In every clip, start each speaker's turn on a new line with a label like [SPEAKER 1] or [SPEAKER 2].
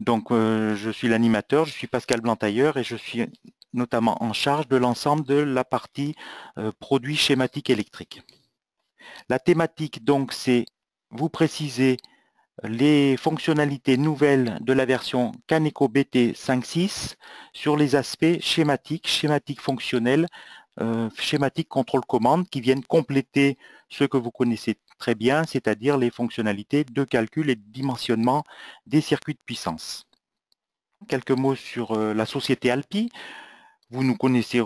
[SPEAKER 1] Donc, euh, je suis l'animateur, je suis Pascal Blantailleur et je suis notamment en charge de l'ensemble de la partie euh, produits schématiques électriques. La thématique, donc, c'est vous préciser les fonctionnalités nouvelles de la version Caneco BT 5.6 sur les aspects schématiques, schématiques fonctionnelles, euh, schématiques contrôle-commande qui viennent compléter ce que vous connaissez très bien, c'est-à-dire les fonctionnalités de calcul et de dimensionnement des circuits de puissance. Quelques mots sur euh, la société Alpi. Vous nous connaissez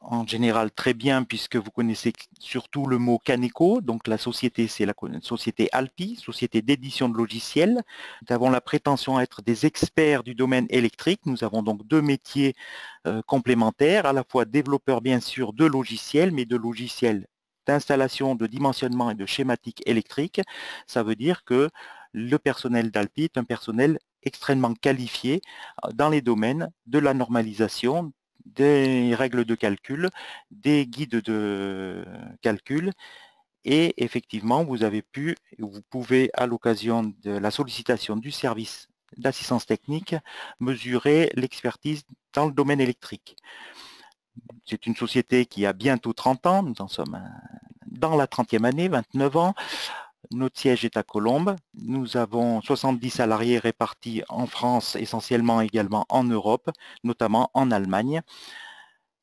[SPEAKER 1] en général très bien puisque vous connaissez surtout le mot Caneco. Donc la société, c'est la société Alpi, société d'édition de logiciels. Nous avons la prétention à être des experts du domaine électrique. Nous avons donc deux métiers euh, complémentaires, à la fois développeurs bien sûr de logiciels, mais de logiciels installation de dimensionnement et de schématique électrique, ça veut dire que le personnel d'ALPI est un personnel extrêmement qualifié euh, dans les domaines de la normalisation, des règles de calcul, des guides de calcul. Et effectivement, vous avez pu, vous pouvez, à l'occasion de la sollicitation du service d'assistance technique, mesurer l'expertise dans le domaine électrique c'est une société qui a bientôt 30 ans, nous en sommes dans la 30e année, 29 ans. Notre siège est à Colombes. Nous avons 70 salariés répartis en France, essentiellement également en Europe, notamment en Allemagne.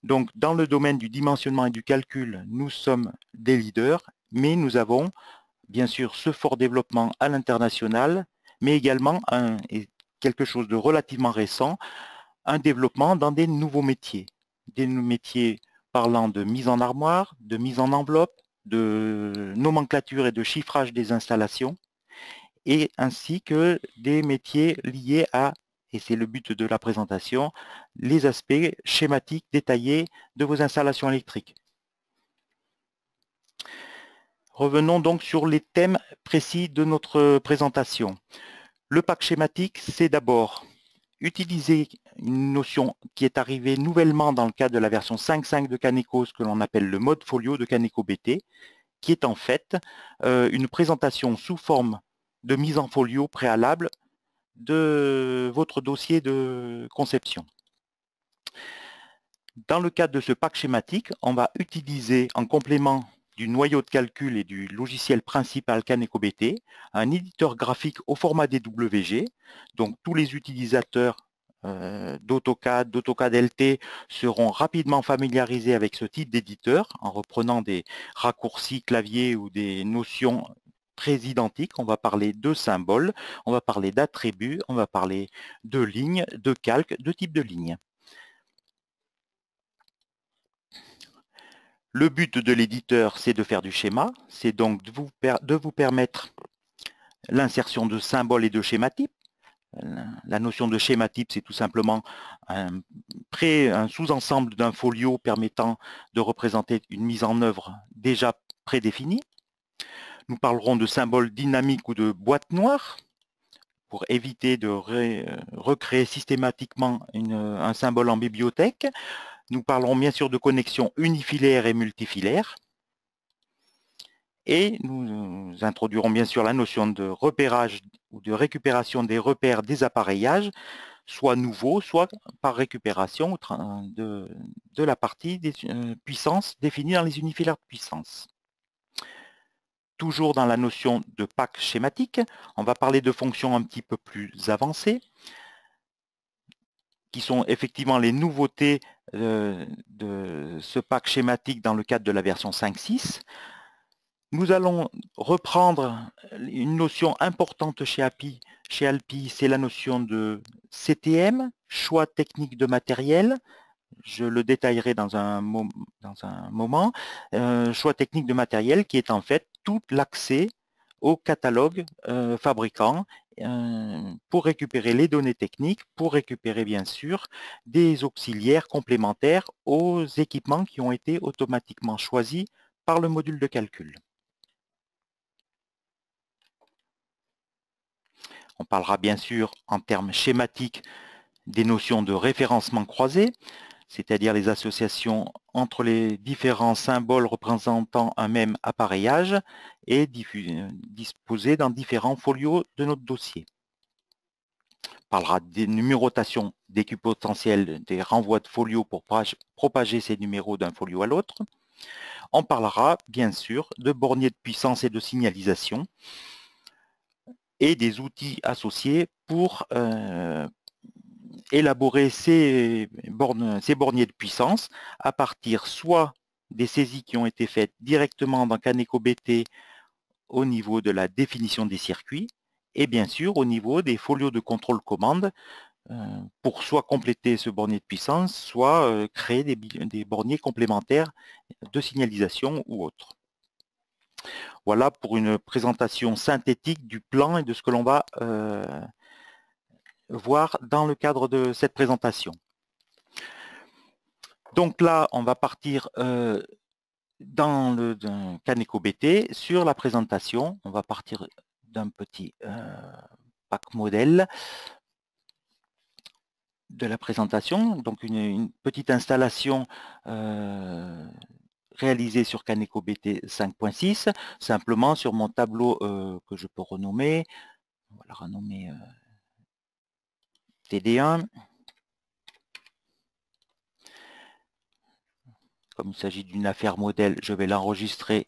[SPEAKER 1] Donc dans le domaine du dimensionnement et du calcul, nous sommes des leaders, mais nous avons bien sûr ce fort développement à l'international, mais également et quelque chose de relativement récent, un développement dans des nouveaux métiers des métiers parlant de mise en armoire, de mise en enveloppe, de nomenclature et de chiffrage des installations, et ainsi que des métiers liés à, et c'est le but de la présentation, les aspects schématiques détaillés de vos installations électriques. Revenons donc sur les thèmes précis de notre présentation. Le pack schématique, c'est d'abord utiliser une notion qui est arrivée nouvellement dans le cadre de la version 5.5 de Caneco, ce que l'on appelle le mode folio de Caneco BT, qui est en fait euh, une présentation sous forme de mise en folio préalable de votre dossier de conception. Dans le cadre de ce pack schématique, on va utiliser en complément du noyau de calcul et du logiciel principal CanEcoBT, un éditeur graphique au format DWG. Donc tous les utilisateurs euh, d'AutoCAD, d'AutoCAD LT seront rapidement familiarisés avec ce type d'éditeur en reprenant des raccourcis clavier ou des notions très identiques. On va parler de symboles, on va parler d'attributs, on va parler de lignes, de calques, de types de lignes. Le but de l'éditeur, c'est de faire du schéma, c'est donc de vous, permettre l'insertion de symboles et de schématypes. La notion de schématype, c'est tout simplement un, sous-ensemble d'un folio permettant de représenter une mise en œuvre déjà prédéfinie. Nous parlerons de symboles dynamiques ou de boîtes noires pour éviter de recréer systématiquement un symbole en bibliothèque. Nous parlerons bien sûr de connexion unifilaire et multifilaire. Et nous introduirons bien sûr la notion de repérage ou de récupération des repères des appareillages, soit nouveaux, soit par récupération de, la partie des euh, puissances définie dans les unifilaires de puissance. Toujours dans la notion de pack schématique, on va parler de fonctions un petit peu plus avancées qui sont effectivement les nouveautés euh, de ce pack schématique dans le cadre de la version 5.6. Nous allons reprendre une notion importante chez API, chez Alpi, c'est la notion de CTM, choix technique de matériel. Je le détaillerai dans un, moment. Euh, choix technique de matériel qui est en fait tout l'accès au catalogue euh, fabricant euh, pour récupérer les données techniques, pour récupérer bien sûr des auxiliaires complémentaires aux équipements qui ont été automatiquement choisis par le module de calcul. On parlera bien sûr en termes schématiques des notions de référencement croisé, c'est-à-dire les associations entre les différents symboles représentant un même appareillage et euh, disposés dans différents folios de notre dossier. On parlera des numérotations d'équipotentiels, des renvois de folios pour propager ces numéros d'un folio à l'autre. On parlera bien sûr de borniers de puissance et de signalisation et des outils associés pour euh, élaborer ces, bornes, ces borniers de puissance à partir soit des saisies qui ont été faites directement dans Caneco BT au niveau de la définition des circuits et bien sûr au niveau des folios de contrôle commande euh, pour soit compléter ce bornier de puissance, soit euh, créer des, borniers complémentaires de signalisation ou autre. Voilà pour une présentation synthétique du plan et de ce que l'on va euh, voir dans le cadre de cette présentation. Donc là, on va partir euh, dans le Caneco BT sur la présentation. On va partir d'un petit euh, pack modèle de la présentation, donc une, petite installation euh, réalisée sur Caneco BT 5.6, simplement sur mon tableau que je peux renommer, on va le renommer TD1. Comme il s'agit d'une affaire modèle, je vais l'enregistrer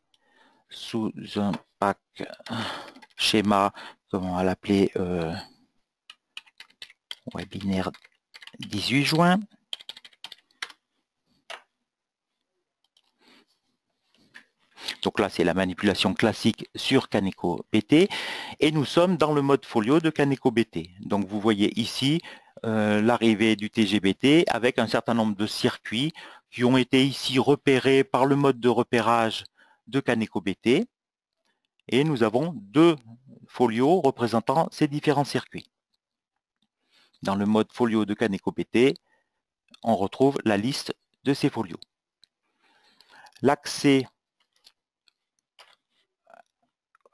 [SPEAKER 1] sous un pack schéma, comment on va l'appeler, euh, webinaire 18 juin. Donc là, c'est la manipulation classique sur Caneco BT. Et nous sommes dans le mode folio de Caneco BT. Donc vous voyez ici euh, l'arrivée du TGBT avec un certain nombre de circuits qui ont été ici repérés par le mode de repérage de Caneco BT. Et nous avons deux folios représentant ces différents circuits. Dans le mode folio de Caneco BT, on retrouve la liste de ces folios. L'accès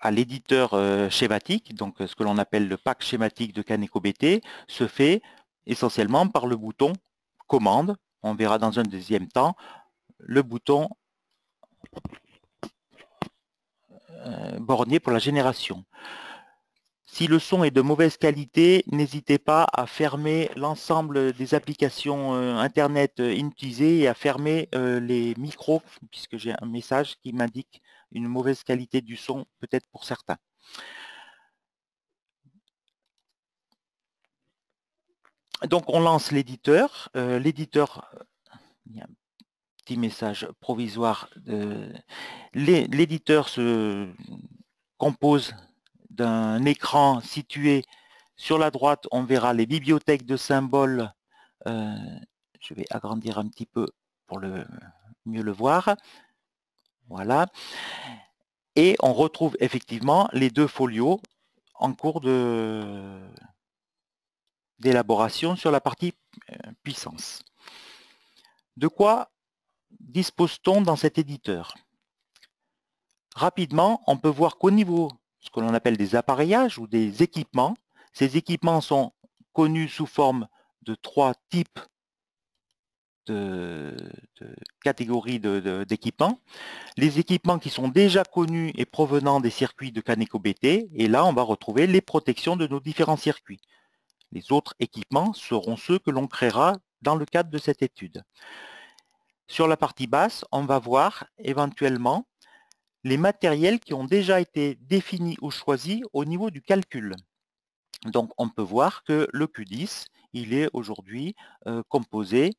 [SPEAKER 1] à l'éditeur euh, schématique, donc euh, ce que l'on appelle le pack schématique de Kaneko BT, se fait essentiellement par le bouton commande. On verra dans un deuxième temps le bouton euh, borné pour la génération. Si le son est de mauvaise qualité, n'hésitez pas à fermer l'ensemble des applications Internet inutilisées et à fermer les micros, puisque j'ai un message qui m'indique une mauvaise qualité du son, peut-être pour certains. Donc on lance l'éditeur. Euh, l'éditeur, euh, il y a un petit message provisoire. de l'éditeur se compose d'un écran situé sur la droite, on verra les bibliothèques de symboles. Euh, je vais agrandir un petit peu pour le, mieux le voir. Voilà. Et on retrouve effectivement les deux folios en cours d'élaboration sur la partie euh, puissance. De quoi dispose-t-on dans cet éditeur Rapidement, on peut voir qu'au niveau ce que l'on appelle des appareillages ou des équipements, ces équipements sont connus sous forme de trois types de, de catégories d'équipements. les équipements qui sont déjà connus et provenant des circuits de Caneco BT, et là on va retrouver les protections de nos différents circuits. Les autres équipements seront ceux que l'on créera dans le cadre de cette étude. Sur la partie basse, on va voir éventuellement les matériels qui ont déjà été définis ou choisis au niveau du calcul. Donc on peut voir que le Q10, il est aujourd'hui euh, composé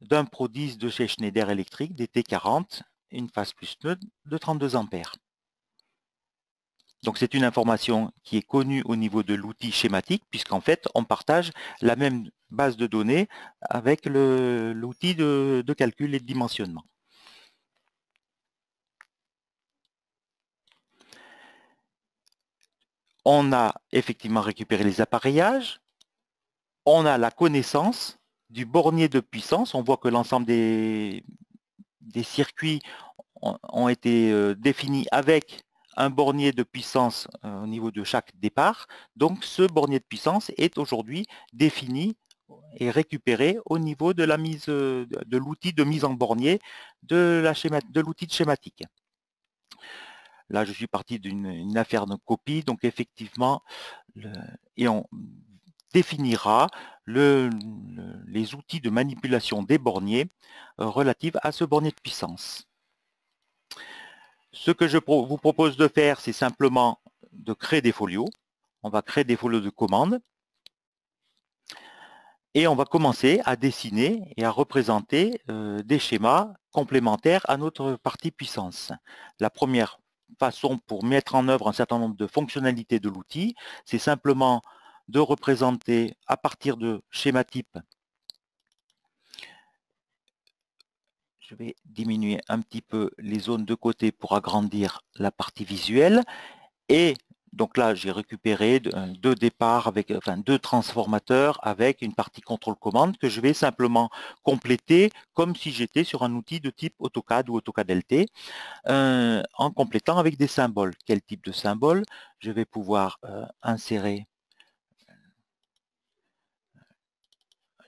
[SPEAKER 1] d'un Pro de chez Schneider Electric DT40, une phase plus neutre, de 32 ampères. Donc c'est une information qui est connue au niveau de l'outil schématique, puisqu'en fait on partage la même base de données avec l'outil de, de calcul et de dimensionnement. On a effectivement récupéré les appareillages, on a la connaissance du bornier de puissance. On voit que l'ensemble des, des, circuits ont, été euh, définis avec un bornier de puissance euh, au niveau de chaque départ. Donc ce bornier de puissance est aujourd'hui défini et récupéré au niveau de la mise euh, de, l'outil de mise en bornier de l'outil de, de schématique. Là, je suis parti d'une affaire de copie, donc effectivement, et on, définira les outils de manipulation des borniers euh, relatifs à ce bornier de puissance. Ce que je vous propose de faire, c'est simplement de créer des folios. On va créer des folios de commande. Et on va commencer à dessiner et à représenter euh, des schémas complémentaires à notre partie puissance. La première façon pour mettre en œuvre un certain nombre de fonctionnalités de l'outil, c'est simplement de représenter à partir de schéma type. Je vais diminuer un petit peu les zones de côté pour agrandir la partie visuelle. Et donc là, j'ai récupéré euh, deux départs, avec, deux transformateurs avec une partie contrôle-commande que je vais simplement compléter comme si j'étais sur un outil de type AutoCAD ou AutoCAD LT, euh, en complétant avec des symboles. Quel type de symbole Je vais pouvoir euh, insérer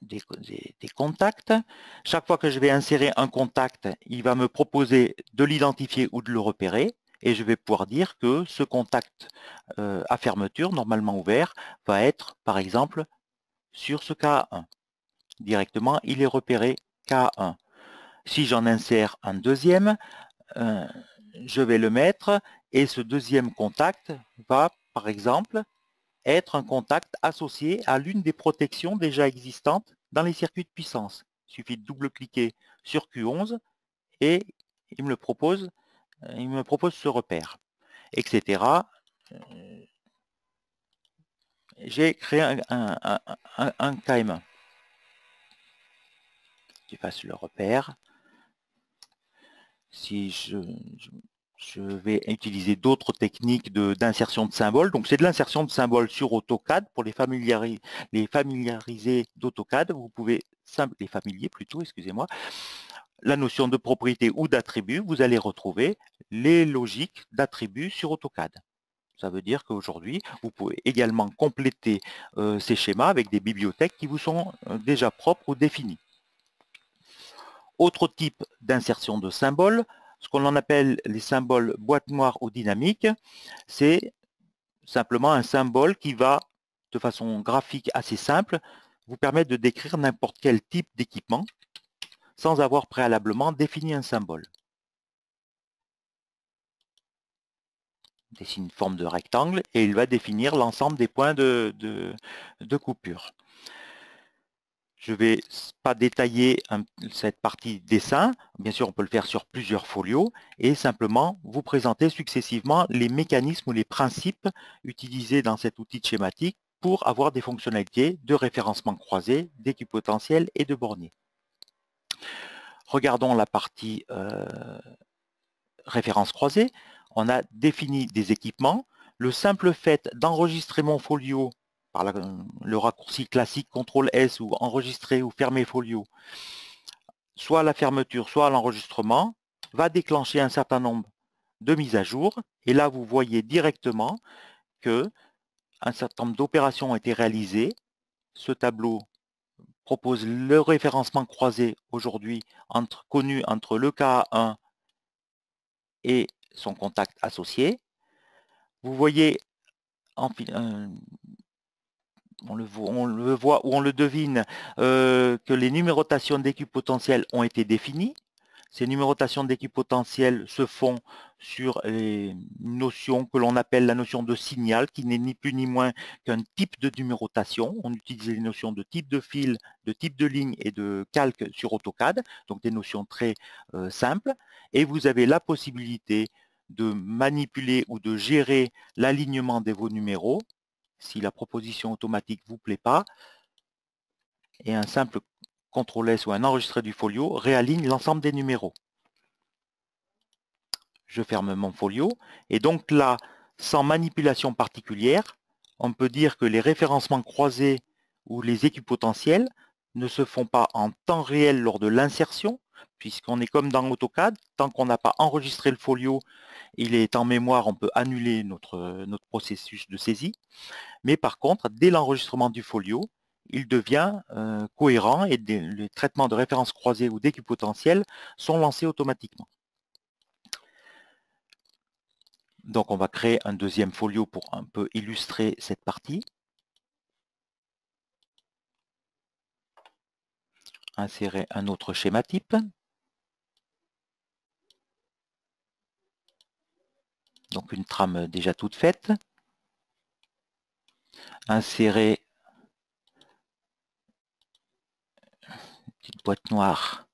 [SPEAKER 1] des, contacts. Chaque fois que je vais insérer un contact, il va me proposer de l'identifier ou de le repérer. Et je vais pouvoir dire que ce contact euh, à fermeture, normalement ouvert, va être, par exemple, sur ce K1. Directement, il est repéré K1. Si j'en insère un deuxième, euh, je vais le mettre et ce deuxième contact va, par exemple, être un contact associé à l'une des protections déjà existantes dans les circuits de puissance. Il suffit de double-cliquer sur Q11 et il me, le propose, euh, il me propose ce repère, etc. Euh, j'ai créé un, un, un, un KM1. le repère. Si je je vais utiliser d'autres techniques d'insertion de, symboles. Donc c'est de l'insertion de symboles sur AutoCAD. Pour les, familiariser familiarisés d'AutoCAD, vous pouvez, les familiers plutôt, excusez-moi, la notion de propriété ou d'attribut, vous allez retrouver les logiques d'attributs sur AutoCAD. Ça veut dire qu'aujourd'hui, vous pouvez également compléter euh, ces schémas avec des bibliothèques qui vous sont euh, déjà propres ou définies. Autre type d'insertion de symboles, ce qu'on appelle les symboles boîte noire ou dynamique, c'est simplement un symbole qui va, de façon graphique assez simple, vous permettre de décrire n'importe quel type d'équipement sans avoir préalablement défini un symbole. dessine une forme de rectangle et il va définir l'ensemble des points de coupure. Je ne vais pas détailler cette partie dessin. Bien sûr, on peut le faire sur plusieurs folios et simplement vous présenter successivement les mécanismes ou les principes utilisés dans cet outil de schématique pour avoir des fonctionnalités de référencement croisé, d'équipotentiel et de bornier. Regardons la partie euh, référence croisée. On a défini des équipements. Le simple fait d'enregistrer mon folio par le raccourci classique CTRL S ou enregistrer ou fermer folio, soit à la fermeture, soit à l'enregistrement, va déclencher un certain nombre de mises à jour. Et là, vous voyez directement que un certain nombre d'opérations ont été réalisées. Ce tableau propose le référencement croisé aujourd'hui entre, connu entre le cas 1 et son contact associé. Vous voyez en, euh, on le, voit, ou on le devine, euh, que les numérotations d'équipes potentielles ont été définies. Ces numérotations d'équipes potentielles se font sur les notions que l'on appelle la notion de signal, qui n'est ni plus ni moins qu'un type de numérotation. On utilise les notions de type de fil, de type de ligne et de calque sur AutoCAD, donc des notions très euh, simples. Et vous avez la possibilité de manipuler ou de gérer l'alignement de vos numéros si la proposition automatique vous plaît pas, et un simple CTRL S ou un enregistré du folio réaligne l'ensemble des numéros. Je ferme mon folio, et donc là, sans manipulation particulière, on peut dire que les référencements croisés ou les équipotentiels potentiels ne se font pas en temps réel lors de l'insertion, puisqu'on est comme dans AutoCAD, tant qu'on n'a pas enregistré le folio, il est en mémoire, on peut annuler notre, processus de saisie. Mais par contre, dès l'enregistrement du folio, il devient euh, cohérent et les traitements de référence croisée ou d'équipotentiel sont lancés automatiquement. Donc on va créer un deuxième folio pour un peu illustrer cette partie. insérer un autre schéma type. Donc une trame déjà toute faite. Insérer une petite boîte noire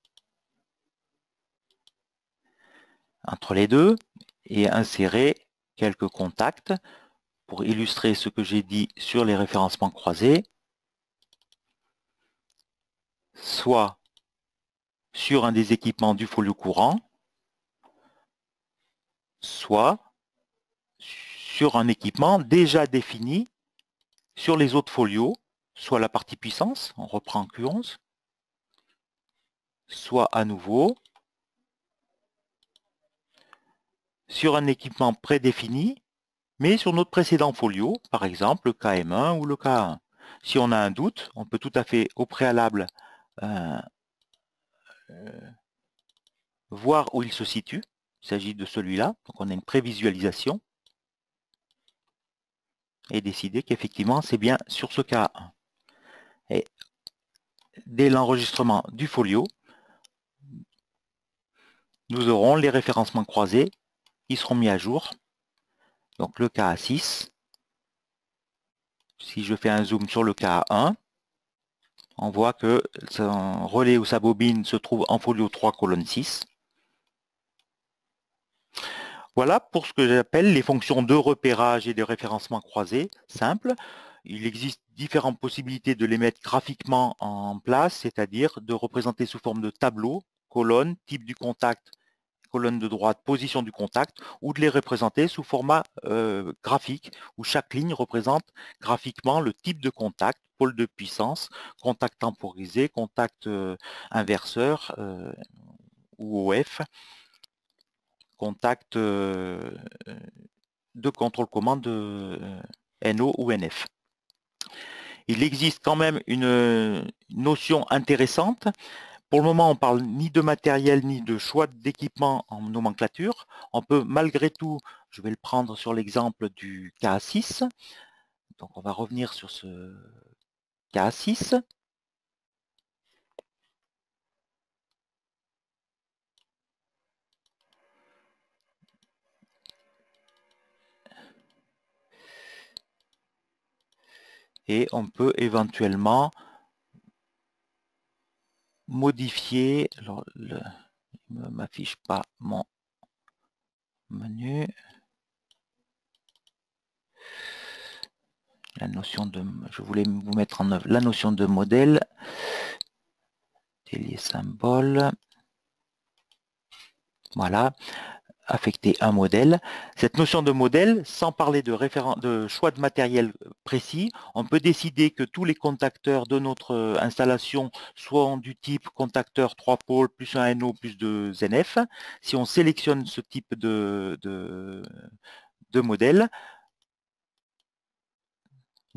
[SPEAKER 1] entre les deux et insérer quelques contacts pour illustrer ce que j'ai dit sur les référencements croisés soit sur un des équipements du folio courant, soit sur un équipement déjà défini sur les autres folios, soit la partie puissance, on reprend Q11, soit à nouveau sur un équipement prédéfini, mais sur notre précédent folio, par exemple le KM1 ou le K1. Si on a un doute, on peut tout à fait au préalable euh, euh, voir où il se situe. Il s'agit de celui-là. Donc on a une prévisualisation et décider qu'effectivement c'est bien sur ce cas. Et dès l'enregistrement du folio, nous aurons les référencements croisés qui seront mis à jour. Donc le cas 6 si je fais un zoom sur le cas 1 on voit que son relais ou sa bobine se trouve en folio 3, colonne 6. Voilà pour ce que j'appelle les fonctions de repérage et de référencement croisé. Simple. Il existe différentes possibilités de les mettre graphiquement en place, c'est-à-dire de représenter sous forme de tableau, colonne, type du contact, colonne de droite, position du contact, ou de les représenter sous format euh, graphique, où chaque ligne représente graphiquement le type de contact, pôle de puissance, contact temporisé, contact euh, inverseur euh, ou OF, contact euh, de contrôle-commande NO ou NF. Il existe quand même une notion intéressante. Pour le moment, on ne parle ni de matériel ni de choix d'équipement en nomenclature. On peut malgré tout, je vais le prendre sur l'exemple du K6. Donc on va revenir sur ce K6 et on peut éventuellement modifier alors le, il ne m'affiche pas mon menu notion de je voulais vous mettre en œuvre la notion de modèle les symbole voilà affecter un modèle cette notion de modèle sans parler de référent de choix de matériel précis on peut décider que tous les contacteurs de notre installation soient du type contacteur 3 pôles plus un NO plus 2 NF si on sélectionne ce type de, de, de modèle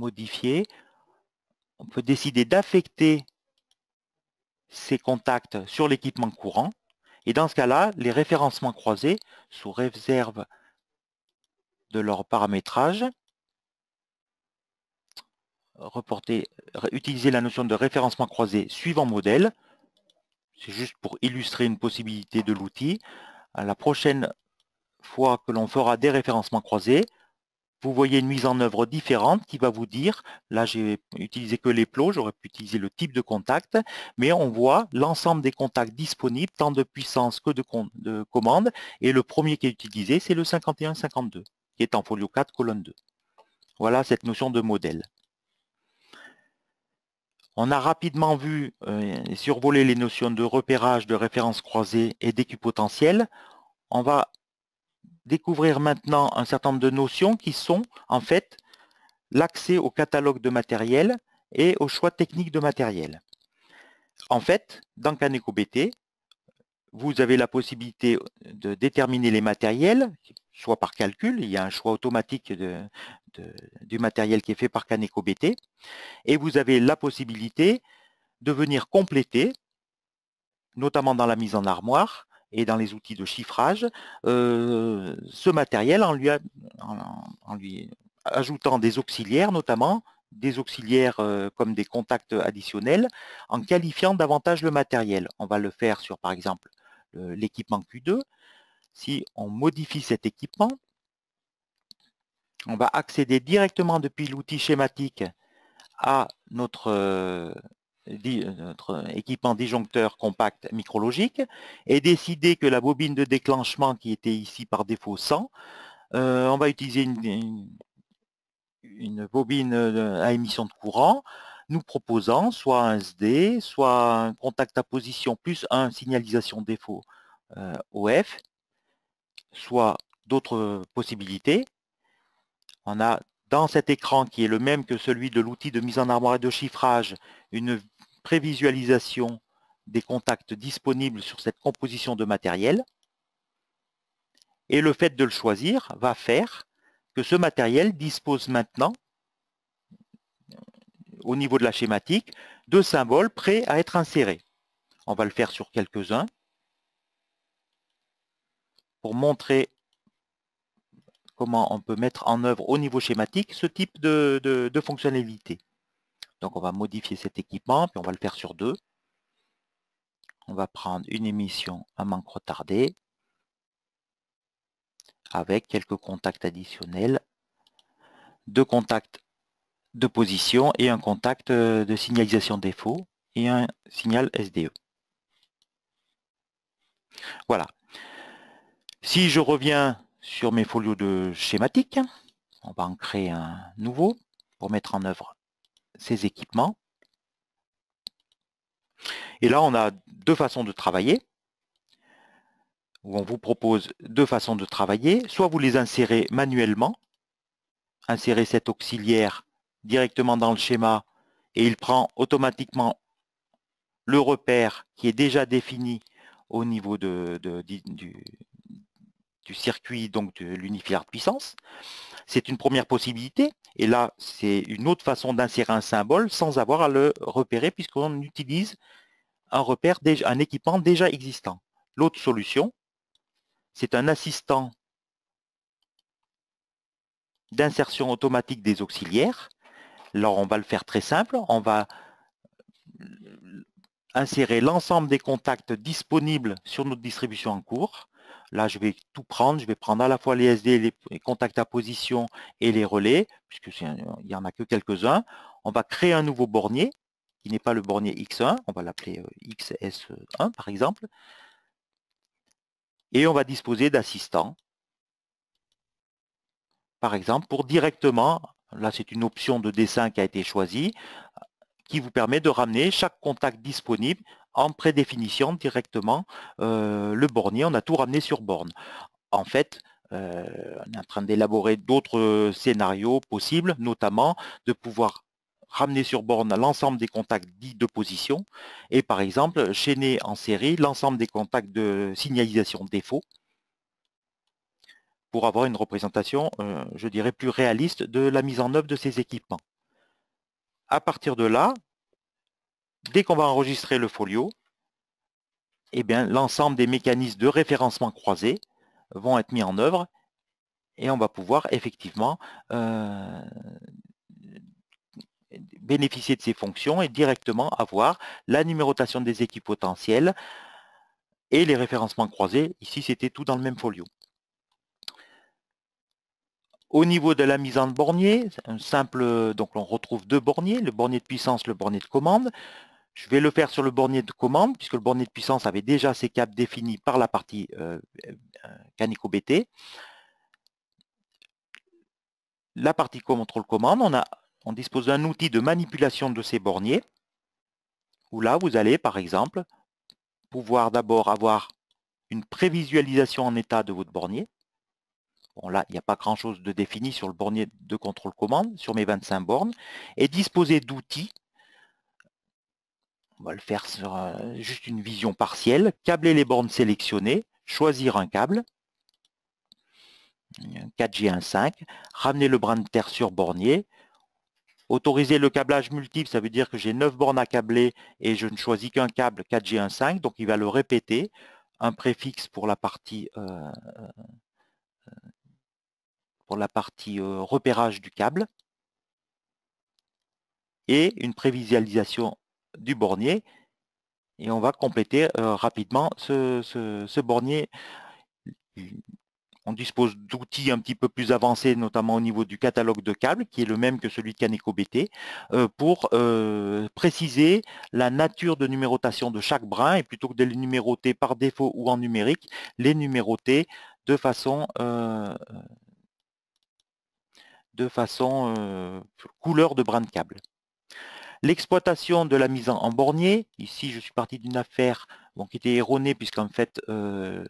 [SPEAKER 1] modifier. On peut décider d'affecter ces contacts sur l'équipement courant. Et dans ce cas-là, les référencements croisés, sous réserve de leur paramétrage, reporter, utiliser la notion de référencement croisé suivant modèle. C'est juste pour illustrer une possibilité de l'outil. la prochaine fois que l'on fera des référencements croisés, vous voyez une mise en œuvre différente qui va vous dire, là j'ai utilisé que les plots, j'aurais pu utiliser le type de contact, mais on voit l'ensemble des contacts disponibles, tant de puissance que de, commande, et le premier qui est utilisé, c'est le 5152, qui est en folio 4, colonne 2. Voilà cette notion de modèle. On a rapidement vu euh, et survoler les notions de repérage, de référence croisée et d'équipotentiel. On va découvrir maintenant un certain nombre de notions qui sont en fait l'accès au catalogue de matériel et au choix technique de matériel. En fait, dans Caneco BT, vous avez la possibilité de déterminer les matériels, soit par calcul, il y a un choix automatique du matériel qui est fait par Caneco BT, et vous avez la possibilité de venir compléter, notamment dans la mise en armoire, et dans les outils de chiffrage euh, ce matériel en lui, en, lui, ajoutant des auxiliaires notamment, des auxiliaires euh, comme des contacts additionnels, en qualifiant davantage le matériel. On va le faire sur par exemple l'équipement Q2. Si on modifie cet équipement, on va accéder directement depuis l'outil schématique à notre euh, euh, notre équipement disjoncteur compact micrologique et décider que la bobine de déclenchement qui était ici par défaut 100, euh, on va utiliser une, bobine euh, à émission de courant nous proposant soit un SD, soit un contact à position plus un signalisation défaut OF, soit d'autres possibilités. On a dans cet écran qui est le même que celui de l'outil de mise en armoire et de chiffrage, une prévisualisation des contacts disponibles sur cette composition de matériel. Et le fait de le choisir va faire que ce matériel dispose maintenant, au niveau de la schématique, de symboles prêts à être insérés. On va le faire sur quelques-uns pour montrer comment on peut mettre en œuvre au niveau schématique ce type de, de fonctionnalité. Donc on va modifier cet équipement, puis on va le faire sur deux. On va prendre une émission à manque retardé, avec quelques contacts additionnels, deux contacts de position et un contact euh, de signalisation défaut et un signal SDE. Voilà. Si je reviens sur mes folios de schématique, on va en créer un nouveau pour mettre en œuvre ces équipements. Et là, on a deux façons de travailler, on vous propose deux façons de travailler. Soit vous les insérez manuellement, insérez cet auxiliaire directement dans le schéma et il prend automatiquement le repère qui est déjà défini au niveau de, du, du, circuit, donc de l'unifier de puissance. C'est une première possibilité. Et là, c'est une autre façon d'insérer un symbole sans avoir à le repérer puisqu'on utilise un repère, un équipement déjà existant. L'autre solution, c'est un assistant d'insertion automatique des auxiliaires. Alors on va le faire très simple, on va insérer l'ensemble des contacts disponibles sur notre distribution en cours Là, je vais tout prendre. Je vais prendre à la fois les SD, les, contacts à position et les relais, puisqu'il n'y en a que quelques-uns. On va créer un nouveau bornier qui n'est pas le bornier X1. On va l'appeler euh, XS1, par exemple. Et on va disposer d'assistants, par exemple, pour directement, là c'est une option de dessin qui a été choisie, qui vous permet de ramener chaque contact disponible en prédéfinition directement euh, le bornier, on a tout ramené sur borne. En fait, euh, on est en train d'élaborer d'autres euh, scénarios possibles, notamment de pouvoir ramener sur borne l'ensemble des contacts dits de position et par exemple chaîner en série l'ensemble des contacts de signalisation défaut pour avoir une représentation, je dirais, plus réaliste de la mise en œuvre de ces équipements. À partir de là, dès qu'on va enregistrer le folio, eh bien, l'ensemble des mécanismes de référencement croisé vont être mis en œuvre et on va pouvoir effectivement euh, bénéficier de ces fonctions et directement avoir la numérotation des équipes potentielles et les référencements croisés. Ici, c'était tout dans le même folio. Au niveau de la mise en bornier, un simple, donc on retrouve deux borniers, le bornier de puissance, le bornier de commande. Je vais le faire sur le bornier de commande, puisque le bornier de puissance avait déjà ses câbles définis par la partie euh, euh, Canico BT. La partie contrôle commande, on, a, on dispose d'un outil de manipulation de ces borniers, où là, vous allez, par exemple, pouvoir d'abord avoir une prévisualisation en état de votre bornier. Bon, là, il n'y a pas grand-chose de défini sur le bornier de contrôle commande, sur mes 25 bornes, et disposer d'outils on va le faire sur euh, juste une vision partielle, câbler les bornes sélectionnées, choisir un câble, 4G15, ramener le brin de terre sur bornier, autoriser le câblage multiple, ça veut dire que j'ai 9 bornes à câbler et je ne choisis qu'un câble 4G15, donc il va le répéter, un préfixe pour la partie, euh, euh, pour la partie repérage du câble et une prévisualisation du bornier. Et on va compléter euh, rapidement ce, ce, bornier. On dispose d'outils un petit peu plus avancés, notamment au niveau du catalogue de câbles, qui est le même que celui de Caneco BT, euh, pour euh, préciser la nature de numérotation de chaque brin, et plutôt que de les numéroter par défaut ou en numérique, les numéroter de façon, de façon couleur de brin de câble. L'exploitation de la mise en, bornier, ici je suis parti d'une affaire qui était erronée puisqu'en fait euh,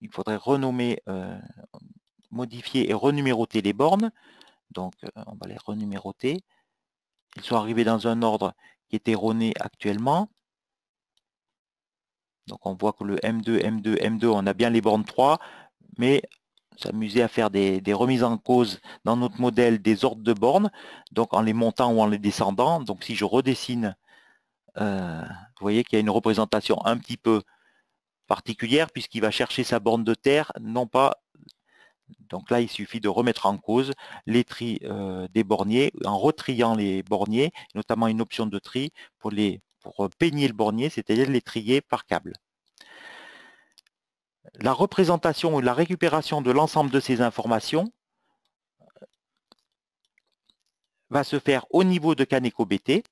[SPEAKER 1] il faudrait renommer, euh, modifier et renuméroter les bornes. Donc euh, on va les renuméroter. Ils sont arrivés dans un ordre qui est erroné actuellement. Donc on voit que le M2, M2, M2, on a bien les bornes 3, mais s'amuser à faire des, remises en cause dans notre modèle des ordres de bornes, donc en les montant ou en les descendant. Donc si je redessine, euh, vous voyez qu'il y a une représentation un petit peu particulière puisqu'il va chercher sa borne de terre, non pas... Donc là, il suffit de remettre en cause les tris euh, des borniers, en retriant les borniers, notamment une option de tri pour, pour peigner le bornier, c'est-à-dire les trier par câble la représentation ou la récupération de l'ensemble de ces informations va se faire au niveau de Kaneko BT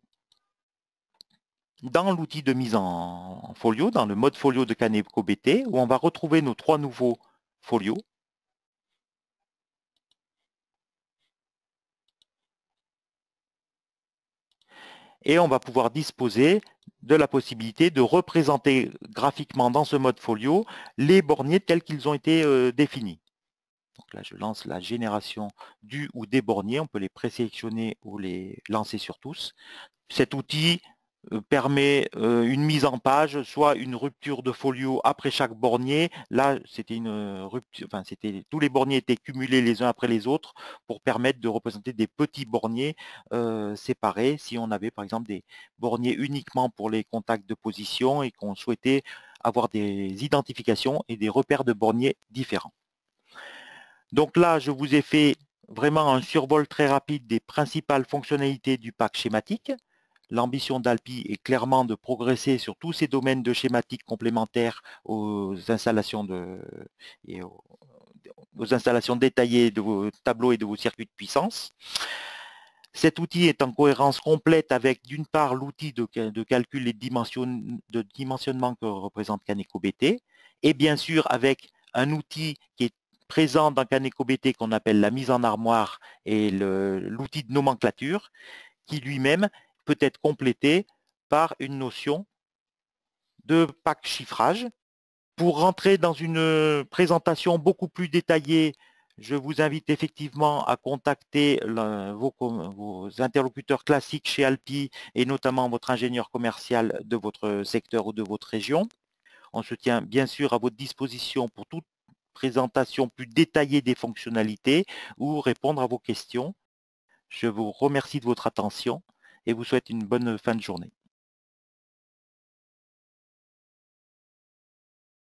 [SPEAKER 1] dans l'outil de mise en folio, dans le mode folio de Kaneko BT, où on va retrouver nos trois nouveaux folios. Et on va pouvoir disposer de la possibilité de représenter graphiquement dans ce mode folio les borniers tels qu'ils ont été euh, définis. Donc là, je lance la génération du ou des borniers. On peut les présélectionner ou les lancer sur tous. Cet outil euh, permet euh, une mise en page, soit une rupture de folio après chaque bornier. Là, c'était une euh, rupture, enfin c'était tous les borniers étaient cumulés les uns après les autres pour permettre de représenter des petits borniers séparés. Si on avait par exemple des borniers uniquement pour les contacts de position et qu'on souhaitait avoir des identifications et des repères de borniers différents. Donc là, je vous ai fait vraiment un survol très rapide des principales fonctionnalités du pack schématique. L'ambition d'Alpi est clairement de progresser sur tous ces domaines de schématiques complémentaires aux installations de, et aux, installations détaillées de vos tableaux et de vos circuits de puissance. Cet outil est en cohérence complète avec d'une part l'outil de, calcul et de, dimensionnement que représente Caneco BT, et bien sûr avec un outil qui est présent dans Caneco BT qu'on appelle la mise en armoire et l'outil de nomenclature, qui lui-même peut être complété par une notion de pack chiffrage. Pour rentrer dans une euh, présentation beaucoup plus détaillée, je vous invite effectivement à contacter vos, interlocuteurs classiques chez Alpi et notamment votre ingénieur commercial de votre secteur ou de votre région. On se tient bien sûr à votre disposition pour toute présentation plus détaillée des fonctionnalités ou répondre à vos questions. Je vous remercie de votre attention et vous souhaite une bonne fin de journée.